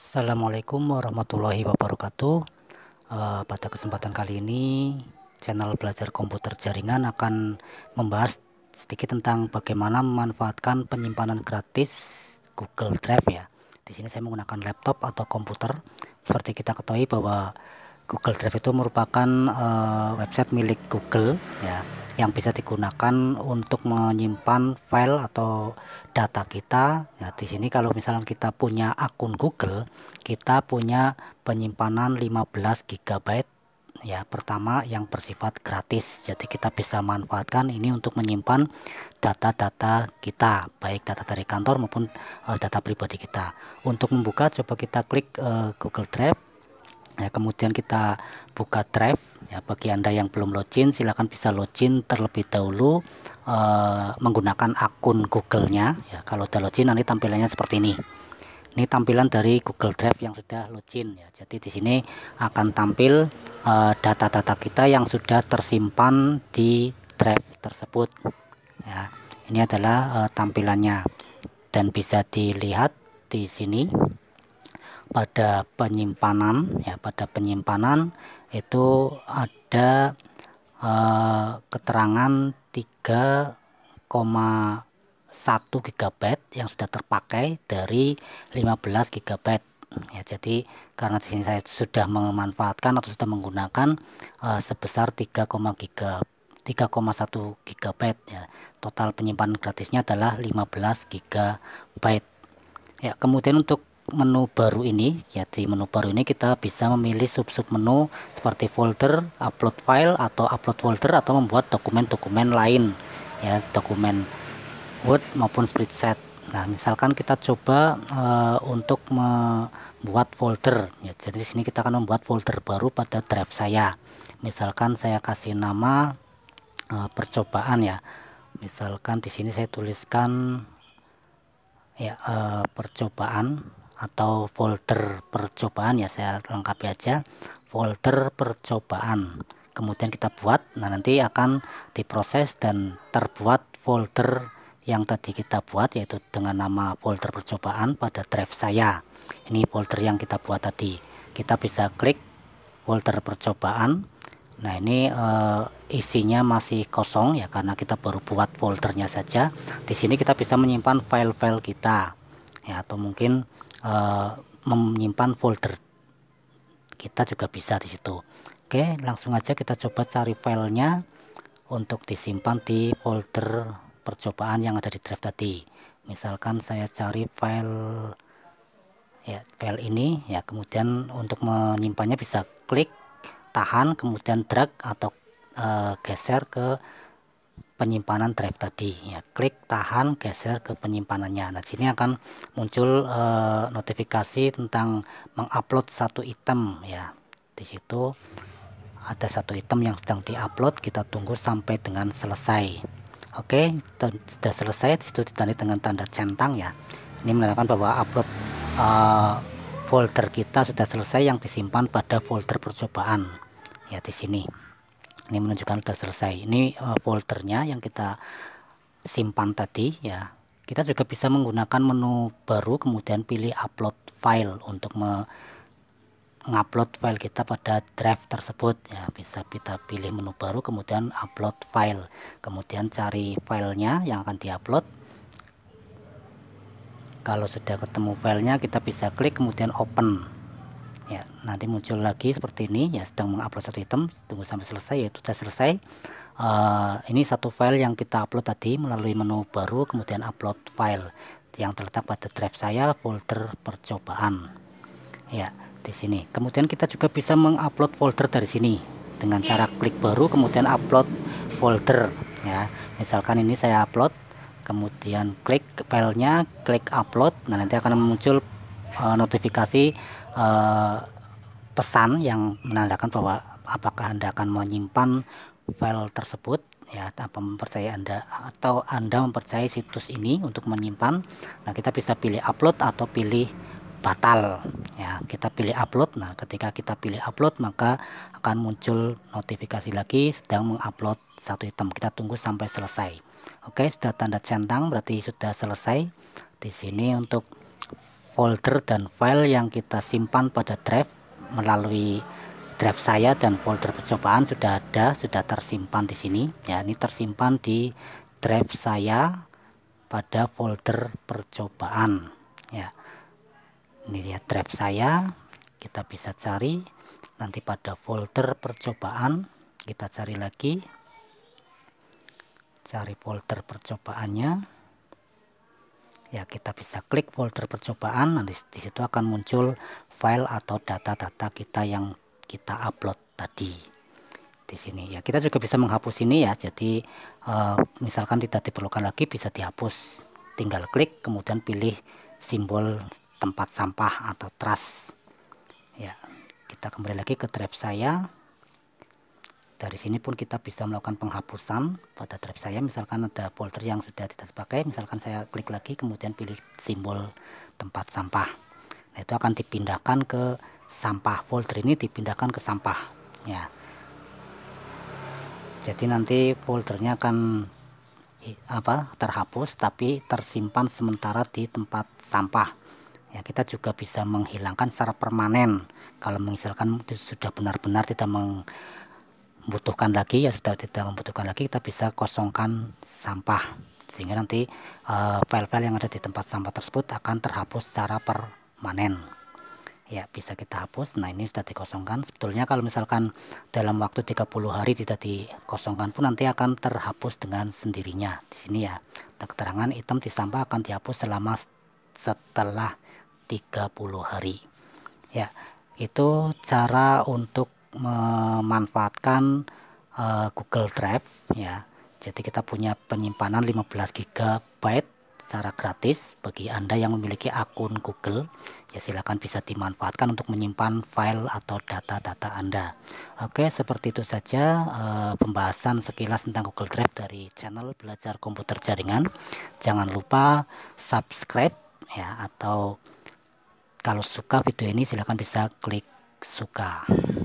Assalamualaikum warahmatullahi wabarakatuh. Eh, pada kesempatan kali ini, channel belajar komputer jaringan akan membahas sedikit tentang bagaimana memanfaatkan penyimpanan gratis Google Drive ya. Di sini saya menggunakan laptop atau komputer. Seperti kita ketahui bahwa Google Drive itu merupakan eh, website milik Google ya yang bisa digunakan untuk menyimpan file atau data kita. Nah, di sini kalau misalnya kita punya akun Google, kita punya penyimpanan 15 GB ya. Pertama yang bersifat gratis. Jadi kita bisa manfaatkan ini untuk menyimpan data-data kita, baik data dari kantor maupun uh, data pribadi kita. Untuk membuka coba kita klik uh, Google Drive. Ya, kemudian kita buka Drive Ya, bagi Anda yang belum login, silahkan bisa login terlebih dahulu uh, menggunakan akun Google-nya. Ya, kalau sudah login nanti tampilannya seperti ini. Ini tampilan dari Google Drive yang sudah login ya. Jadi di sini akan tampil eh, data-data uh, kita yang sudah tersimpan di drive tersebut. Ya, ini adalah uh, tampilannya dan bisa dilihat di sini pada penyimpanan ya pada penyimpanan itu ada uh, keterangan 3,1 GB yang sudah terpakai dari 15 GB ya jadi karena di sini saya sudah memanfaatkan atau sudah menggunakan uh, sebesar 3,3 3,1 GB ya. Total penyimpanan gratisnya adalah 15 GB. Ya, kemudian untuk menu baru ini ya di menu baru ini kita bisa memilih sub-sub menu seperti folder, upload file atau upload folder atau membuat dokumen-dokumen lain ya dokumen Word maupun spreadsheet. Nah, misalkan kita coba uh, untuk membuat folder ya. Jadi di sini kita akan membuat folder baru pada drive saya. Misalkan saya kasih nama uh, percobaan ya. Misalkan di sini saya tuliskan ya uh, percobaan atau folder percobaan ya saya lengkapi aja folder percobaan kemudian kita buat nah nanti akan diproses dan terbuat folder yang tadi kita buat yaitu dengan nama folder percobaan pada drive saya ini folder yang kita buat tadi kita bisa klik folder percobaan Nah ini uh, isinya masih kosong ya karena kita baru buat foldernya saja. Di sini kita bisa menyimpan file-file kita ya atau mungkin uh, menyimpan folder kita juga bisa di situ oke langsung aja kita coba cari filenya untuk disimpan di folder percobaan yang ada di drive tadi misalkan saya cari file ya file ini ya kemudian untuk menyimpannya bisa klik tahan kemudian drag atau uh, geser ke penyimpanan drive tadi ya klik tahan geser ke penyimpanannya nah sini akan muncul eh, notifikasi tentang mengupload satu item ya di situ ada satu item yang sedang diupload kita tunggu sampai dengan selesai oke sudah selesai disitu ditandai dengan tanda centang ya ini menandakan bahwa upload eh, folder kita sudah selesai yang disimpan pada folder percobaan ya di sini ini menunjukkan sudah selesai ini uh, foldernya yang kita simpan tadi ya kita juga bisa menggunakan menu baru kemudian pilih upload file untuk mengupload file kita pada drive tersebut ya bisa kita pilih menu baru kemudian upload file kemudian cari filenya yang akan diupload kalau sudah ketemu filenya kita bisa klik kemudian open ya nanti muncul lagi seperti ini ya sedang mengupload satu item tunggu sampai selesai yaitu sudah selesai uh, ini satu file yang kita upload tadi melalui menu baru kemudian upload file yang terletak pada drive saya folder percobaan ya di sini kemudian kita juga bisa mengupload folder dari sini dengan cara klik baru kemudian upload folder ya misalkan ini saya upload kemudian klik filenya klik upload nah nanti akan muncul uh, notifikasi Eh, pesan yang menandakan bahwa apakah Anda akan menyimpan file tersebut ya apa mempercayai Anda atau Anda mempercayai situs ini untuk menyimpan. Nah, kita bisa pilih upload atau pilih batal ya. Kita pilih upload. Nah, ketika kita pilih upload maka akan muncul notifikasi lagi sedang mengupload satu item. Kita tunggu sampai selesai. Oke, sudah tanda centang berarti sudah selesai. Di sini untuk folder dan file yang kita simpan pada drive melalui drive saya dan folder percobaan sudah ada, sudah tersimpan di sini. Ya, ini tersimpan di drive saya pada folder percobaan. Ya. Ini dia drive saya. Kita bisa cari nanti pada folder percobaan kita cari lagi cari folder percobaannya ya kita bisa klik folder percobaan nanti di situ akan muncul file atau data-data kita yang kita upload tadi di sini ya kita juga bisa menghapus ini ya jadi uh, misalkan tidak diperlukan lagi bisa dihapus tinggal klik kemudian pilih simbol tempat sampah atau trash ya kita kembali lagi ke tab saya dari sini pun kita bisa melakukan penghapusan pada drive saya misalkan ada folder yang sudah tidak terpakai misalkan saya klik lagi kemudian pilih simbol tempat sampah nah itu akan dipindahkan ke sampah folder ini dipindahkan ke sampah ya jadi nanti foldernya akan apa terhapus tapi tersimpan sementara di tempat sampah ya kita juga bisa menghilangkan secara permanen kalau misalkan sudah benar-benar tidak meng membutuhkan lagi ya sudah tidak membutuhkan lagi kita bisa kosongkan sampah sehingga nanti eh, file-file uh, yang ada di tempat sampah tersebut akan terhapus secara permanen ya bisa kita hapus nah ini sudah dikosongkan sebetulnya kalau misalkan dalam waktu 30 hari tidak dikosongkan pun nanti akan terhapus dengan sendirinya di sini ya keterangan item di sampah akan dihapus selama setelah 30 hari ya itu cara untuk memanfaatkan memanfaatkan uh, eh, Google Drive ya. Jadi kita punya penyimpanan 15 GB secara gratis bagi Anda yang memiliki akun Google. Ya silakan bisa dimanfaatkan untuk menyimpan file atau data-data Anda. Oke, seperti itu saja uh, pembahasan sekilas tentang Google Drive dari channel Belajar Komputer Jaringan. Jangan lupa subscribe ya atau kalau suka video ini silakan bisa klik suka.